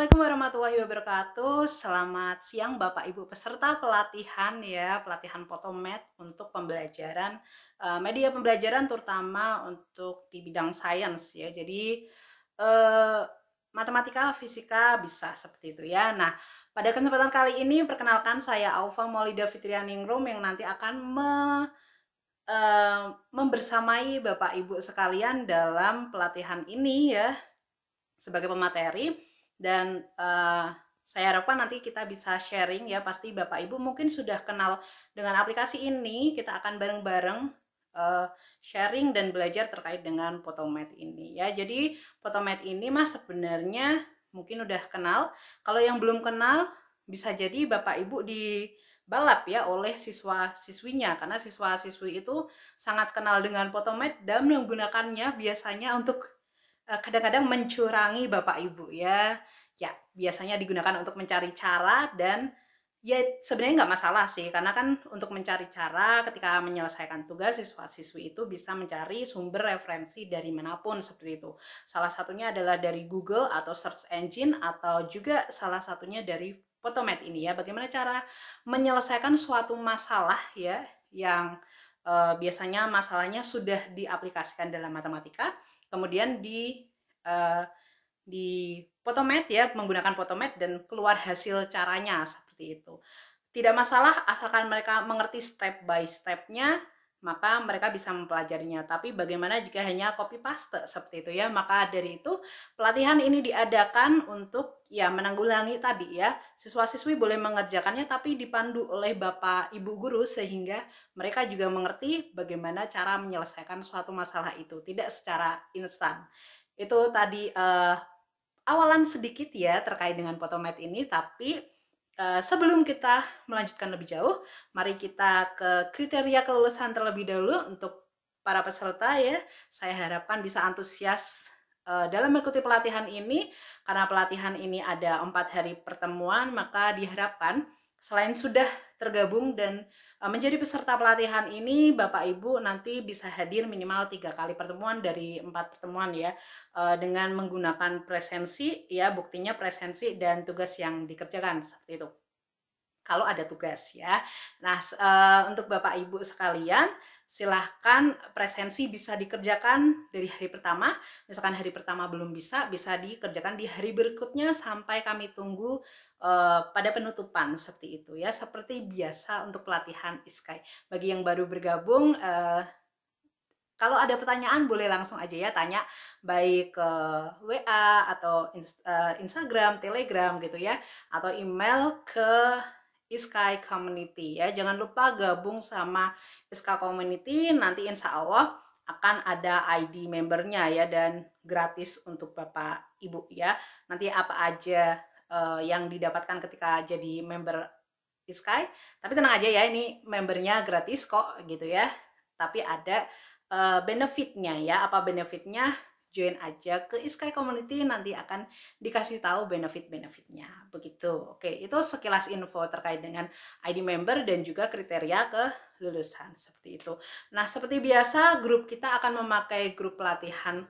Assalamualaikum warahmatullahi wabarakatuh. Selamat siang Bapak Ibu peserta pelatihan ya, pelatihan Potomed untuk pembelajaran uh, media pembelajaran terutama untuk di bidang sains ya. Jadi uh, matematika, fisika bisa seperti itu ya. Nah, pada kesempatan kali ini perkenalkan saya Alfa Maulida Fitrianingrum yang nanti akan me uh, membersamai Bapak Ibu sekalian dalam pelatihan ini ya sebagai pemateri dan uh, saya harapkan nanti kita bisa sharing ya pasti Bapak Ibu mungkin sudah kenal dengan aplikasi ini kita akan bareng-bareng uh, sharing dan belajar terkait dengan Potomed ini ya jadi Potomed ini mas sebenarnya mungkin udah kenal kalau yang belum kenal bisa jadi Bapak Ibu di balap ya oleh siswa-siswinya karena siswa-siswi itu sangat kenal dengan Potomed dan menggunakannya biasanya untuk Eh, kadang-kadang mencurangi Bapak Ibu ya. Ya, biasanya digunakan untuk mencari cara dan ya sebenarnya nggak masalah sih karena kan untuk mencari cara ketika menyelesaikan tugas siswa-siswi itu bisa mencari sumber referensi dari manapun seperti itu salah satunya adalah dari Google atau search engine atau juga salah satunya dari Photomet ini ya bagaimana cara menyelesaikan suatu masalah ya yang eh, biasanya masalahnya sudah diaplikasikan dalam matematika kemudian di uh, di potomet ya menggunakan potomet dan keluar hasil caranya seperti itu tidak masalah asalkan mereka mengerti step by stepnya maka mereka bisa mempelajarinya. Tapi bagaimana jika hanya copy paste seperti itu ya? Maka dari itu pelatihan ini diadakan untuk ya menanggulangi tadi ya. Siswa-siswi boleh mengerjakannya tapi dipandu oleh Bapak Ibu guru sehingga mereka juga mengerti bagaimana cara menyelesaikan suatu masalah itu, tidak secara instan. Itu tadi uh, awalan sedikit ya terkait dengan potomet ini tapi Eh, sebelum kita melanjutkan lebih jauh, mari kita ke kriteria kelulusan terlebih dahulu untuk para peserta ya. Saya harapkan bisa antusias eh, dalam mengikuti pelatihan ini karena pelatihan ini ada empat hari pertemuan maka diharapkan selain sudah tergabung dan Eh, menjadi peserta pelatihan ini Bapak Ibu nanti bisa hadir minimal tiga kali pertemuan dari empat pertemuan ya eh, dengan menggunakan presensi ya buktinya presensi dan tugas yang dikerjakan seperti itu. Kalau ada tugas ya. Nah eh, untuk Bapak Ibu sekalian silahkan presensi bisa dikerjakan dari hari pertama. Misalkan hari pertama belum bisa, bisa dikerjakan di hari berikutnya sampai kami tunggu uh, pada penutupan seperti itu ya. Seperti biasa untuk pelatihan ISKAI. Bagi yang baru bergabung, uh, kalau ada pertanyaan boleh langsung aja ya tanya baik ke WA atau eh, Instagram, Telegram gitu ya, atau email ke Iskai Community ya. Jangan lupa gabung sama SK Community nanti insya Allah akan ada ID membernya ya dan gratis untuk Bapak Ibu ya. Nanti apa aja uh, yang didapatkan ketika jadi member Fiskai. Tapi tenang aja ya ini membernya gratis kok gitu ya. Tapi ada uh, benefitnya ya. Apa benefitnya? join aja ke Iskai Community nanti akan dikasih tahu benefit-benefitnya begitu oke itu sekilas info terkait dengan ID member dan juga kriteria ke lulusan seperti itu nah seperti biasa grup kita akan memakai grup pelatihan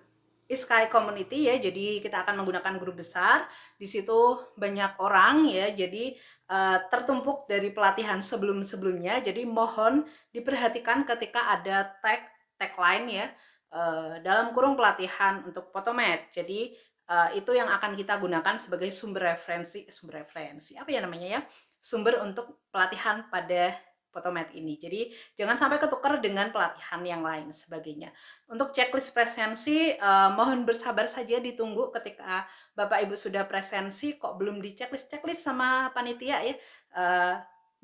Iskai Community ya, jadi kita akan menggunakan grup besar. Di situ banyak orang ya, jadi uh, tertumpuk dari pelatihan sebelum-sebelumnya. Jadi mohon diperhatikan ketika ada tag tagline ya Eh, dalam kurung pelatihan untuk potomet. Jadi eh, itu yang akan kita gunakan sebagai sumber referensi, sumber referensi apa ya namanya ya, sumber untuk pelatihan pada potomet ini. Jadi jangan sampai ketukar dengan pelatihan yang lain sebagainya. Untuk checklist presensi eh, mohon bersabar saja ditunggu ketika Bapak Ibu sudah presensi kok belum di checklist checklist sama panitia ya. Eh,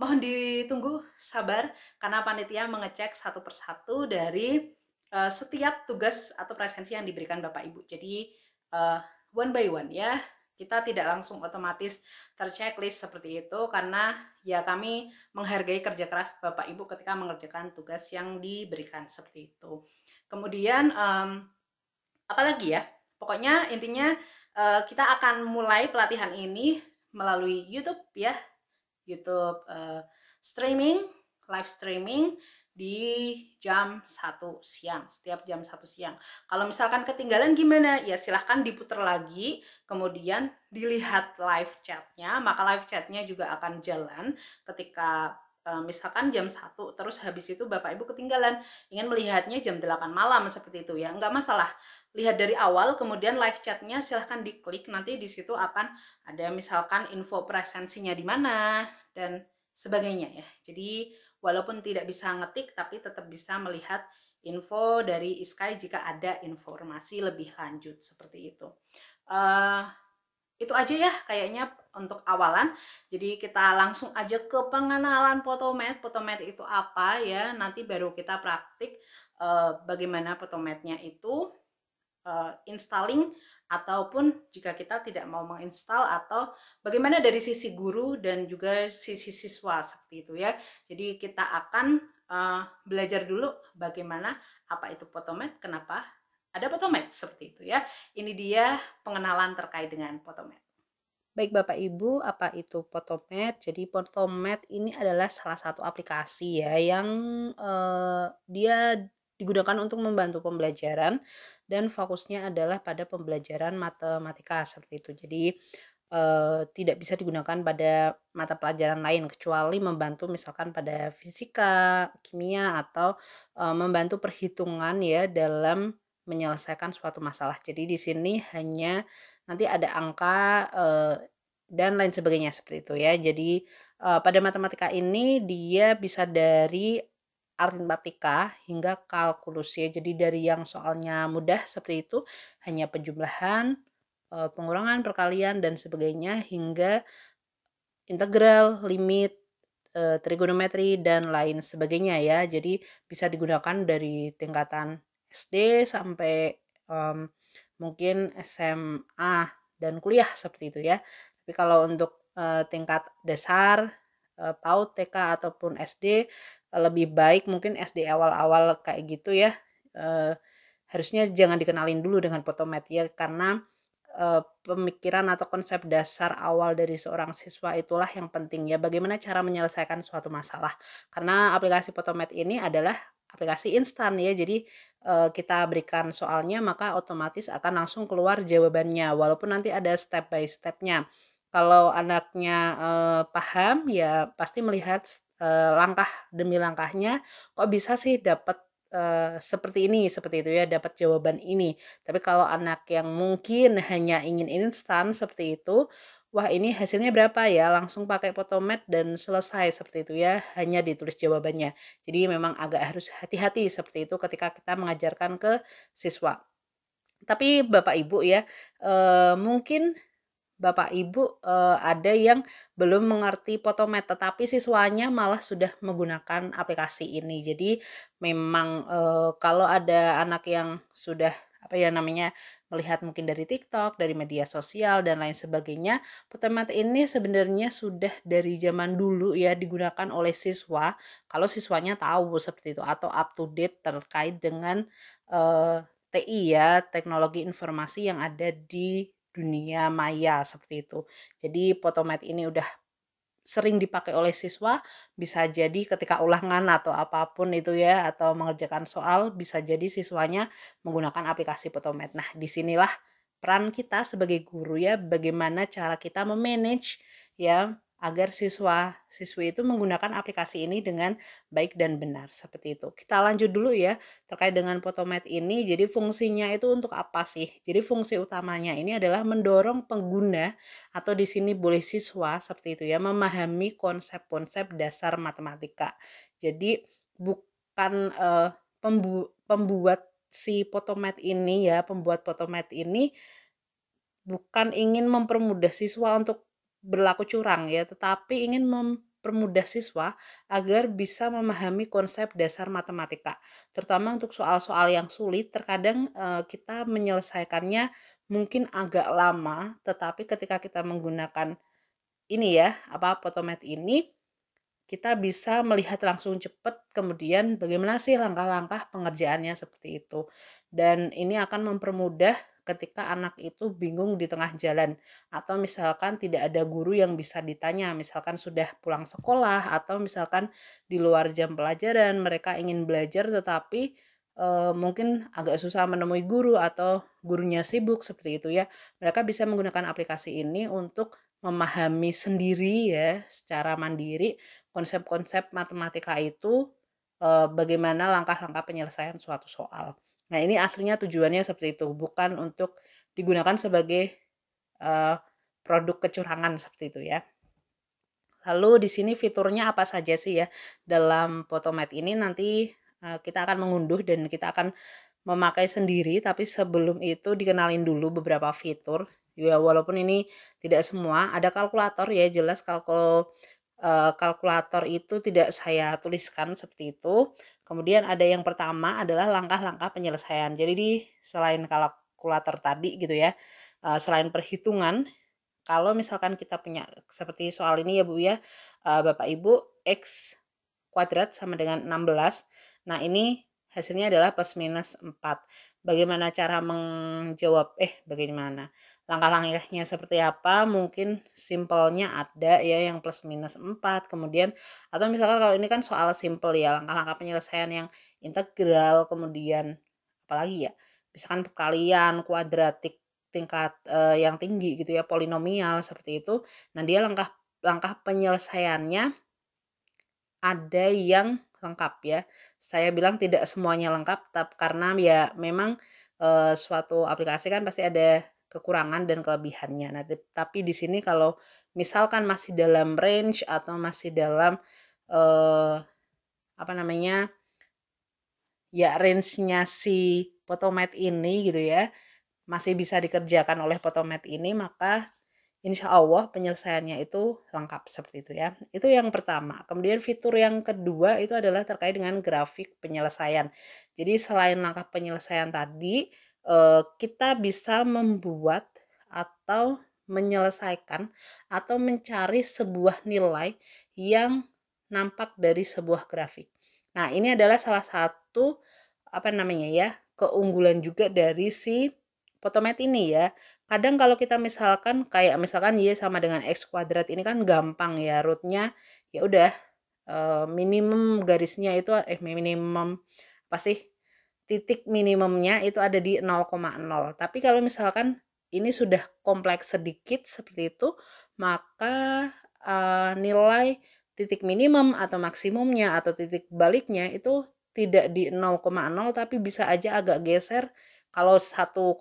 mohon ditunggu sabar karena panitia mengecek satu persatu dari Eh, setiap tugas atau presensi yang diberikan Bapak Ibu. Jadi uh, one by one ya. Kita tidak langsung otomatis terchecklist seperti itu karena ya kami menghargai kerja keras Bapak Ibu ketika mengerjakan tugas yang diberikan seperti itu. Kemudian um, apalagi ya? Pokoknya intinya uh, kita akan mulai pelatihan ini melalui YouTube ya. YouTube uh, streaming, live streaming di jam 1 siang, setiap jam 1 siang. Kalau misalkan ketinggalan gimana? Ya silahkan diputar lagi, kemudian dilihat live chatnya, maka live chatnya juga akan jalan ketika eh, misalkan jam 1 terus habis itu Bapak Ibu ketinggalan ingin melihatnya jam 8 malam seperti itu ya enggak masalah lihat dari awal kemudian live chatnya silahkan diklik nanti di situ akan ada misalkan info presensinya di mana dan sebagainya ya jadi walaupun tidak bisa ngetik tapi tetap bisa melihat info dari Iskai jika ada informasi lebih lanjut seperti itu. Uh, itu aja ya kayaknya untuk awalan. Jadi kita langsung aja ke pengenalan potomet. Potomet itu apa ya? Nanti baru kita praktik uh, bagaimana potometnya itu uh, installing ataupun jika kita tidak mau menginstal atau bagaimana dari sisi guru dan juga sisi siswa seperti itu ya. Jadi kita akan uh, belajar dulu bagaimana apa itu potomet, kenapa ada potomet seperti itu ya. Ini dia pengenalan terkait dengan potomet. Baik Bapak Ibu, apa itu Potomet? Jadi Potomet ini adalah salah satu aplikasi ya yang eh, dia digunakan untuk membantu pembelajaran dan fokusnya adalah pada pembelajaran matematika seperti itu. Jadi eh, tidak bisa digunakan pada mata pelajaran lain kecuali membantu misalkan pada fisika, kimia atau eh, membantu perhitungan ya dalam menyelesaikan suatu masalah. Jadi di sini hanya nanti ada angka eh, dan lain sebagainya seperti itu ya. Jadi uh, pada matematika ini dia bisa dari aritmatika hingga kalkulus ya. Jadi dari yang soalnya mudah seperti itu hanya penjumlahan, eh, pengurangan, perkalian dan sebagainya hingga integral, limit, eh, trigonometri dan lain sebagainya ya. Jadi bisa digunakan dari tingkatan SD sampai um, mungkin SMA dan kuliah seperti itu ya. Tapi kalau untuk uh, tingkat dasar, uh, PAUD, TK ataupun SD lebih baik mungkin SD awal-awal kayak gitu ya Uh, harusnya jangan dikenalin dulu dengan ya karena eh, pemikiran atau konsep dasar awal dari seorang siswa itulah yang penting ya bagaimana cara menyelesaikan suatu masalah karena aplikasi potomet ini adalah aplikasi instan ya jadi eh, kita berikan soalnya maka otomatis akan langsung keluar jawabannya walaupun nanti ada step by stepnya kalau anaknya paham ya pasti melihat Eh, langkah demi langkahnya kok bisa sih dapat Uh, eh, seperti ini, seperti itu ya, dapat jawaban ini. Tapi kalau anak yang mungkin hanya ingin instan seperti itu, wah ini hasilnya berapa ya, langsung pakai potomet dan selesai seperti itu ya, hanya ditulis jawabannya. Jadi memang agak harus hati-hati seperti itu ketika kita mengajarkan ke siswa. Tapi Bapak Ibu ya, uh, mungkin Bapak Ibu eh, ada yang belum mengerti Potomet tetapi siswanya malah sudah menggunakan aplikasi ini. Jadi memang eh, kalau ada anak yang sudah apa ya namanya melihat mungkin dari TikTok, dari media sosial dan lain sebagainya, Potomed ini sebenarnya sudah dari zaman dulu ya digunakan oleh siswa kalau siswanya tahu seperti itu atau up to date terkait dengan eh, TI ya, teknologi informasi yang ada di dunia maya seperti itu. Jadi Potomat ini udah sering dipakai oleh siswa bisa jadi ketika ulangan atau apapun itu ya atau mengerjakan soal bisa jadi siswanya menggunakan aplikasi Potomat. Nah, disinilah peran kita sebagai guru ya bagaimana cara kita memanage ya agar siswa siswi itu menggunakan aplikasi ini dengan baik dan benar seperti itu. Kita lanjut dulu ya terkait dengan Potomat ini. Jadi fungsinya itu untuk apa sih? Jadi fungsi utamanya ini adalah mendorong pengguna atau di sini boleh siswa seperti itu ya memahami konsep-konsep dasar matematika. Jadi bukan uh, pembu pembuat si Potomat ini ya, pembuat Potomat ini bukan ingin mempermudah siswa untuk berlaku curang ya, tetapi ingin mempermudah siswa agar bisa memahami konsep dasar matematika. Terutama untuk soal-soal yang sulit, terkadang eh, kita menyelesaikannya mungkin agak lama, tetapi ketika kita menggunakan ini ya, apa potomet ini, kita bisa melihat langsung cepat kemudian bagaimana sih langkah-langkah pengerjaannya seperti itu. Dan ini akan mempermudah ketika anak itu bingung di tengah jalan atau misalkan tidak ada guru yang bisa ditanya misalkan sudah pulang sekolah atau misalkan di luar jam pelajaran mereka ingin belajar tetapi e, mungkin agak susah menemui guru atau gurunya sibuk seperti itu ya mereka bisa menggunakan aplikasi ini untuk memahami sendiri ya secara mandiri konsep-konsep matematika itu e, bagaimana langkah-langkah penyelesaian suatu soal. Nah, ini aslinya tujuannya seperti itu, bukan untuk digunakan sebagai uh, produk kecurangan seperti itu ya. Lalu di sini fiturnya apa saja sih ya dalam Potomat ini nanti uh, kita akan mengunduh dan kita akan memakai sendiri tapi sebelum itu dikenalin dulu beberapa fitur. Ya walaupun ini tidak semua, ada kalkulator ya jelas kalkul uh, eh, kalkulator itu tidak saya tuliskan seperti itu. Kemudian ada yang pertama adalah langkah-langkah penyelesaian. Jadi di selain kalkulator tadi gitu ya, eh, selain perhitungan, kalau misalkan kita punya seperti soal ini ya Bu ya, eh, Bapak Ibu X kuadrat sama dengan 16. Nah ini hasilnya adalah plus minus 4. Bagaimana cara menjawab, eh bagaimana? langkah-langkahnya seperti apa mungkin simpelnya ada ya yang plus minus 4 kemudian atau misalkan kalau ini kan soal simpel ya langkah-langkah penyelesaian yang integral kemudian apalagi ya misalkan perkalian kuadratik tingkat eh, yang tinggi gitu ya polinomial seperti itu nah dia langkah langkah penyelesaiannya ada yang lengkap ya saya bilang tidak semuanya lengkap tapi karena ya memang eh, suatu aplikasi kan pasti ada kekurangan dan kelebihannya. Nah, tapi di sini kalau misalkan masih dalam range atau masih dalam eh, apa namanya ya range-nya si potomat ini gitu ya masih bisa dikerjakan oleh potomat ini maka insya Allah penyelesaiannya itu lengkap seperti itu ya. Itu yang pertama. Kemudian fitur yang kedua itu adalah terkait dengan grafik penyelesaian. Jadi selain langkah penyelesaian tadi, Eh, kita bisa membuat atau menyelesaikan atau mencari sebuah nilai yang nampak dari sebuah grafik. Nah, ini adalah salah satu apa namanya ya, keunggulan juga dari si Potomat ini ya. Kadang kalau kita misalkan kayak misalkan Y sama dengan X kuadrat ini kan gampang ya rootnya ya udah eh, minimum garisnya itu eh minimum apa titik minimumnya itu ada di 0,0. Tapi kalau misalkan ini sudah kompleks sedikit seperti itu, maka uh, nilai titik minimum atau maksimumnya atau titik baliknya itu tidak di 0,0 tapi bisa aja agak geser kalau 1,1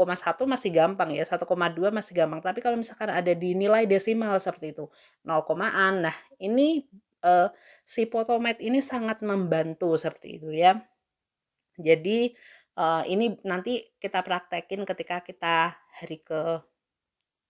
masih gampang ya, 1,2 masih gampang. Tapi kalau misalkan ada di nilai desimal seperti itu, 0,an. Nah, ini uh, si potomet ini sangat membantu seperti itu ya. Jadi uh, ini nanti kita praktekin ketika kita hari ke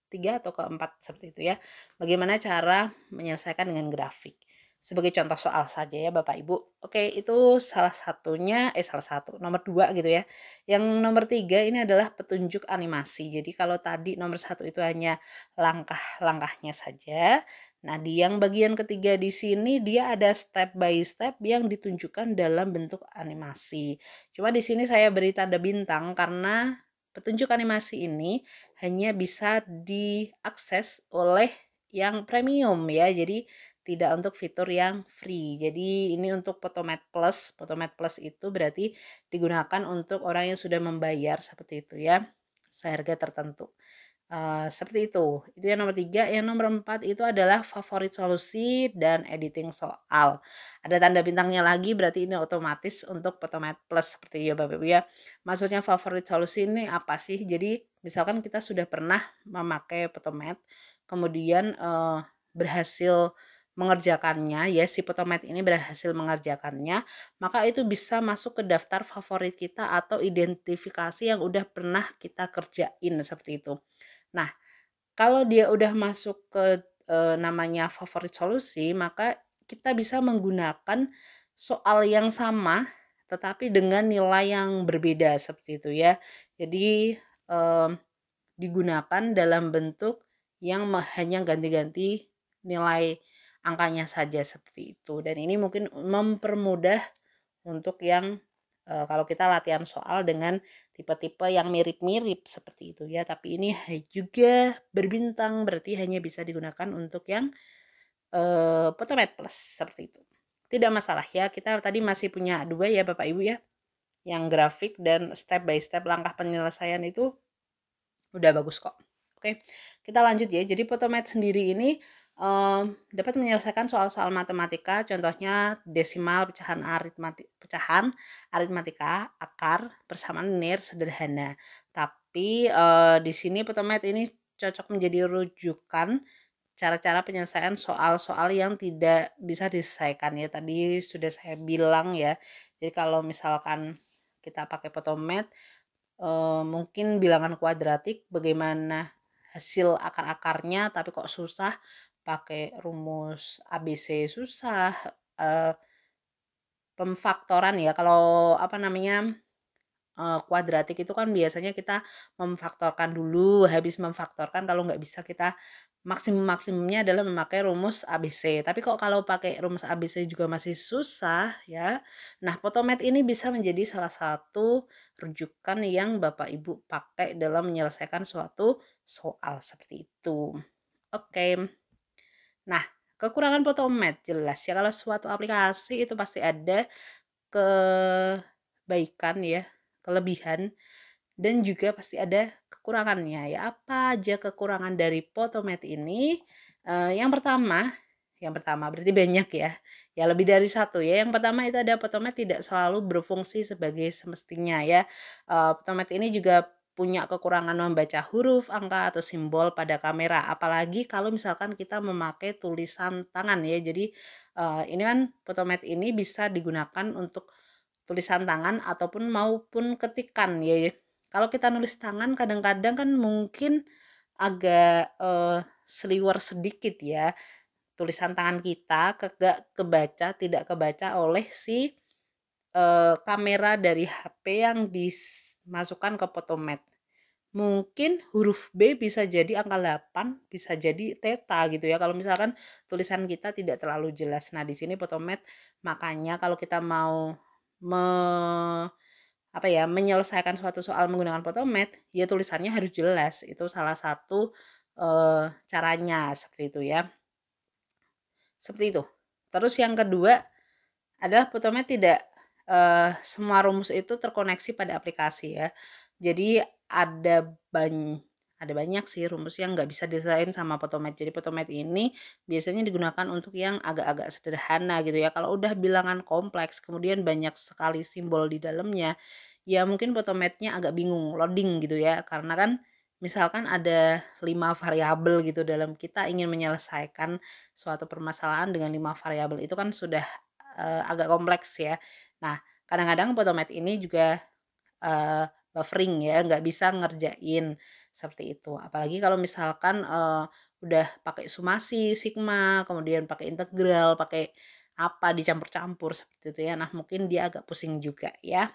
tiga atau keempat seperti itu ya. Bagaimana cara menyelesaikan dengan grafik. Sebagai contoh soal saja ya Bapak Ibu. Oke itu salah satunya, eh salah satu, nomor dua gitu ya. Yang nomor tiga ini adalah petunjuk animasi. Jadi kalau tadi nomor satu itu hanya langkah-langkahnya saja. Nah, di yang bagian ketiga di sini dia ada step by step yang ditunjukkan dalam bentuk animasi. Cuma di sini saya beri tanda bintang karena petunjuk animasi ini hanya bisa diakses oleh yang premium ya. Jadi tidak untuk fitur yang free. Jadi ini untuk Potomat Plus. Potomat Plus itu berarti digunakan untuk orang yang sudah membayar seperti itu ya. Seharga tertentu. Uh, seperti itu. Itu yang nomor tiga. Yang nomor empat itu adalah favorit solusi dan editing soal. Ada tanda bintangnya lagi berarti ini otomatis untuk Potomat Plus seperti ya Bapak Ibu ya. Maksudnya favorit solusi ini apa sih? Jadi misalkan kita sudah pernah memakai Potomat, kemudian uh, berhasil mengerjakannya ya si potomat ini berhasil mengerjakannya maka itu bisa masuk ke daftar favorit kita atau identifikasi yang udah pernah kita kerjain seperti itu Nah, kalau dia udah masuk ke e, namanya favorit solusi, maka kita bisa menggunakan soal yang sama tetapi dengan nilai yang berbeda seperti itu ya. Jadi e, digunakan dalam bentuk yang hanya ganti-ganti nilai angkanya saja seperti itu dan ini mungkin mempermudah untuk yang kalau kita latihan soal dengan tipe-tipe yang mirip-mirip seperti itu ya tapi ini juga berbintang berarti hanya bisa digunakan untuk yang e, Potomet Plus seperti itu tidak masalah ya kita tadi masih punya dua ya Bapak Ibu ya yang grafik dan step by step langkah penyelesaian itu udah bagus kok oke kita lanjut ya jadi Potomet sendiri ini um, dapat menyelesaikan soal-soal matematika, contohnya desimal, pecahan aritmatik, pecahan aritmatika, akar, persamaan linear sederhana. Tapi uh, di sini Petomet ini cocok menjadi rujukan cara-cara penyelesaian soal-soal yang tidak bisa diselesaikan ya. Tadi sudah saya bilang ya. Jadi kalau misalkan kita pakai potomet, eh, mungkin bilangan kuadratik bagaimana hasil akar-akarnya tapi kok susah pakai rumus ABC susah uh, pemfaktoran ya kalau apa namanya uh, kuadratik itu kan biasanya kita memfaktorkan dulu habis memfaktorkan kalau nggak bisa kita maksimum maksimumnya adalah memakai rumus ABC tapi kok kalau pakai rumus ABC juga masih susah ya nah potomet ini bisa menjadi salah satu rujukan yang bapak ibu pakai dalam menyelesaikan suatu soal seperti itu oke okay. Nah, kekurangan Photomat jelas ya kalau suatu aplikasi itu pasti ada kebaikan ya, kelebihan dan juga pasti ada kekurangannya ya. Apa aja kekurangan dari Photomat ini? Uh, yang pertama, yang pertama berarti banyak ya. Ya lebih dari satu ya. Yang pertama itu ada Photomat tidak selalu berfungsi sebagai semestinya ya. Uh, eh, Photomat ini juga punya kekurangan membaca huruf, angka, atau simbol pada kamera. Apalagi kalau misalkan kita memakai tulisan tangan ya. Jadi uh, ini kan fotomat ini bisa digunakan untuk tulisan tangan ataupun maupun ketikan ya. Kalau kita nulis tangan kadang-kadang kan mungkin agak uh, eh, seliwer sedikit ya. Tulisan tangan kita kegak kebaca, tidak kebaca oleh si uh, kamera dari HP yang di masukkan ke potomat. Mungkin huruf B bisa jadi angka 8, bisa jadi theta gitu ya. Kalau misalkan tulisan kita tidak terlalu jelas. Nah, di sini potomat makanya kalau kita mau me apa ya, menyelesaikan suatu soal menggunakan potomat, ya tulisannya harus jelas. Itu salah satu eh, caranya seperti itu ya. Seperti itu. Terus yang kedua adalah potomat tidak uh, semua rumus itu terkoneksi pada aplikasi ya. Jadi ada banyak ada banyak sih rumus yang nggak bisa desain sama potomet. Jadi potomet ini biasanya digunakan untuk yang agak-agak sederhana gitu ya. Kalau udah bilangan kompleks, kemudian banyak sekali simbol di dalamnya, ya mungkin potometnya agak bingung loading gitu ya. Karena kan misalkan ada lima variabel gitu dalam kita ingin menyelesaikan suatu permasalahan dengan lima variabel itu kan sudah uh, agak kompleks ya. Nah, kadang-kadang Potomat ini juga uh, buffering ya, nggak bisa ngerjain seperti itu. Apalagi kalau misalkan uh, udah pakai sumasi, sigma, kemudian pakai integral, pakai apa dicampur-campur seperti itu ya. Nah, mungkin dia agak pusing juga ya.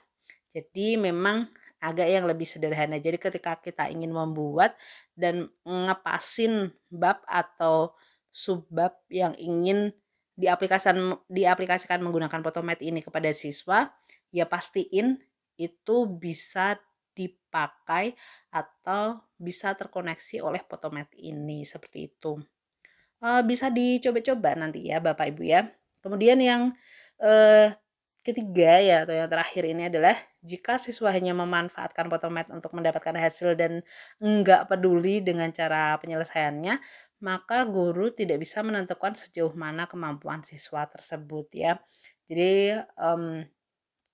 Jadi memang agak yang lebih sederhana. Jadi ketika kita ingin membuat dan ngepasin bab atau subbab yang ingin diaplikasikan diaplikasikan menggunakan Potomed ini kepada siswa, ya pastiin itu bisa dipakai atau bisa terkoneksi oleh Potomed ini seperti itu. E, bisa dicoba-coba nanti ya Bapak Ibu ya. Kemudian yang e, ketiga ya atau yang terakhir ini adalah jika siswa hanya memanfaatkan Potomed untuk mendapatkan hasil dan enggak peduli dengan cara penyelesaiannya, maka guru tidak bisa menentukan sejauh mana kemampuan siswa tersebut ya. Jadi um,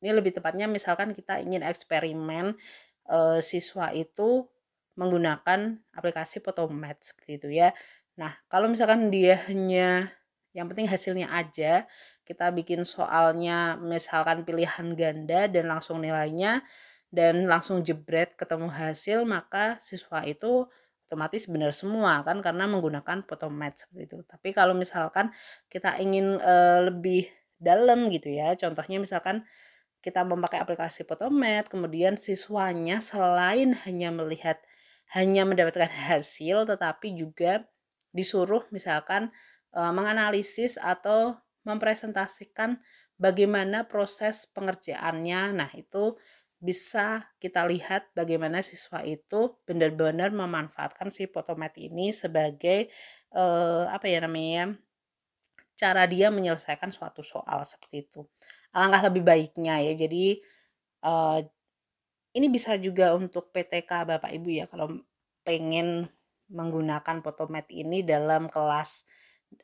ini lebih tepatnya misalkan kita ingin eksperimen uh, siswa itu menggunakan aplikasi photomath seperti itu ya. Nah, kalau misalkan dia hanya yang penting hasilnya aja, kita bikin soalnya misalkan pilihan ganda dan langsung nilainya dan langsung jebret ketemu hasil, maka siswa itu otomatis benar semua kan karena menggunakan photo seperti itu. Tapi kalau misalkan kita ingin e, lebih dalam gitu ya, contohnya misalkan kita memakai aplikasi Photomat, kemudian siswanya selain hanya melihat hanya mendapatkan hasil tetapi juga disuruh misalkan e, menganalisis atau mempresentasikan bagaimana proses pengerjaannya. Nah, itu bisa kita lihat bagaimana siswa itu benar-benar memanfaatkan si potomat ini sebagai eh, apa ya namanya cara dia menyelesaikan suatu soal seperti itu. Alangkah lebih baiknya ya. Jadi eh, ini bisa juga untuk PTK Bapak Ibu ya kalau pengen menggunakan potomat ini dalam kelas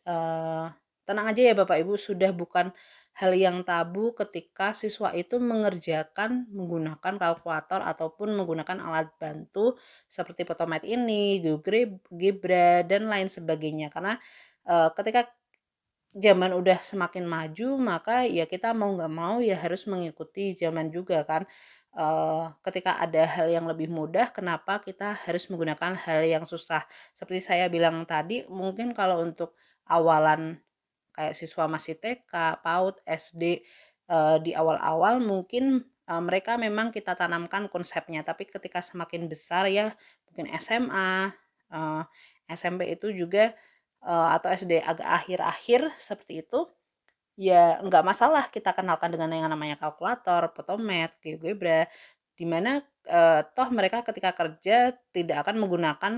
eh, tenang aja ya Bapak Ibu sudah bukan hal yang tabu ketika siswa itu mengerjakan menggunakan kalkulator ataupun menggunakan alat bantu seperti Potomat ini, Google Gebra dan lain sebagainya karena e, ketika zaman udah semakin maju maka ya kita mau nggak mau ya harus mengikuti zaman juga kan e, ketika ada hal yang lebih mudah kenapa kita harus menggunakan hal yang susah seperti saya bilang tadi mungkin kalau untuk awalan kayak siswa masih TK, PAUD, SD eh, di awal-awal mungkin eh, mereka memang kita tanamkan konsepnya, tapi ketika semakin besar ya mungkin SMA, eh, SMP itu juga atau SD agak akhir-akhir seperti itu ya nggak masalah kita kenalkan dengan yang namanya kalkulator, potomet, GeoGebra, di mana eh, toh mereka ketika kerja tidak akan menggunakan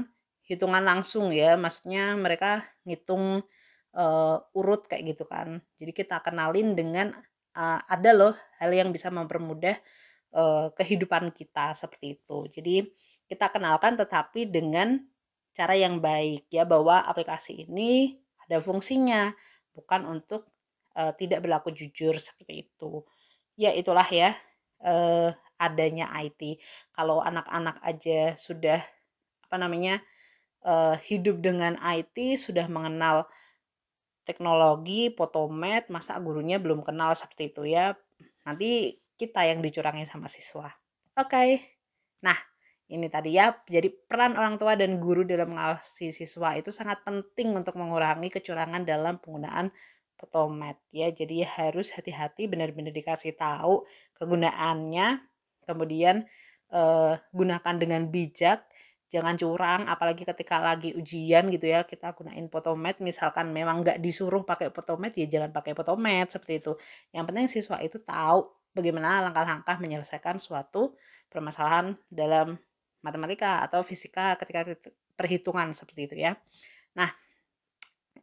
hitungan langsung ya, maksudnya mereka ngitung uh, urut kayak gitu kan. Jadi kita kenalin dengan uh, ada loh hal yang bisa mempermudah uh, kehidupan kita seperti itu. Jadi kita kenalkan tetapi dengan cara yang baik ya bahwa aplikasi ini ada fungsinya bukan untuk uh, tidak berlaku jujur seperti itu. Ya itulah ya uh, adanya IT. Kalau anak-anak aja sudah apa namanya uh, hidup dengan IT sudah mengenal teknologi, potomet, masa gurunya belum kenal seperti itu ya. Nanti kita yang dicurangi sama siswa. Oke. Okay. Nah, ini tadi ya. Jadi peran orang tua dan guru dalam mengawasi siswa itu sangat penting untuk mengurangi kecurangan dalam penggunaan potomet ya. Jadi harus hati-hati benar-benar dikasih tahu kegunaannya. Kemudian eh, gunakan dengan bijak jangan curang apalagi ketika lagi ujian gitu ya kita gunain potomet misalkan memang nggak disuruh pakai potomet ya jangan pakai potomet seperti itu yang penting siswa itu tahu bagaimana langkah-langkah menyelesaikan suatu permasalahan dalam matematika atau fisika ketika perhitungan seperti itu ya nah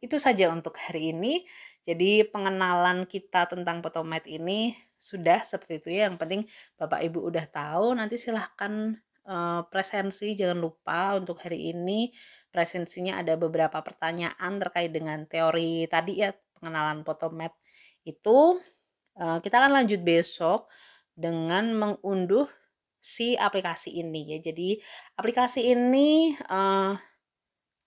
itu saja untuk hari ini jadi pengenalan kita tentang potomet ini sudah seperti itu ya yang penting bapak ibu udah tahu nanti silahkan Eh, presensi jangan lupa untuk hari ini presensinya ada beberapa pertanyaan terkait dengan teori tadi ya pengenalan potomet itu eh, kita akan lanjut besok dengan mengunduh si aplikasi ini ya. Jadi aplikasi ini eh,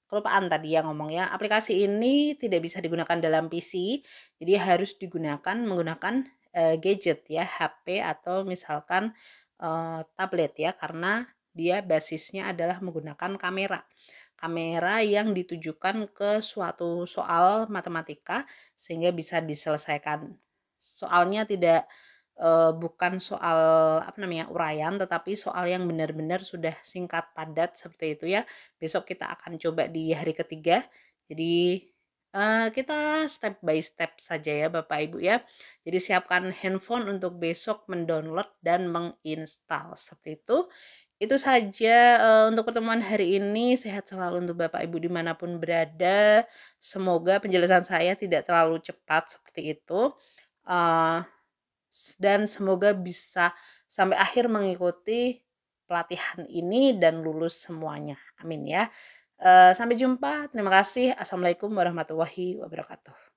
kelupaan tadi ya ngomong ya. Aplikasi ini tidak bisa digunakan dalam PC, jadi harus digunakan menggunakan gadget ya, HP atau misalkan Eh, tablet ya karena dia basisnya adalah menggunakan kamera. Kamera yang ditujukan ke suatu soal matematika sehingga bisa diselesaikan. Soalnya tidak e, bukan soal apa namanya uraian tetapi soal yang benar-benar sudah singkat padat seperti itu ya. Besok kita akan coba di hari ketiga. Jadi Eh, kita step by step saja ya Bapak Ibu ya. Jadi siapkan handphone untuk besok mendownload dan menginstal seperti itu. Itu saja uh, untuk pertemuan hari ini. Sehat selalu untuk Bapak Ibu dimanapun berada. Semoga penjelasan saya tidak terlalu cepat seperti itu. Uh, dan semoga bisa sampai akhir mengikuti pelatihan ini dan lulus semuanya. Amin ya. Eh, sampai jumpa. Terima kasih. Assalamualaikum warahmatullahi wabarakatuh.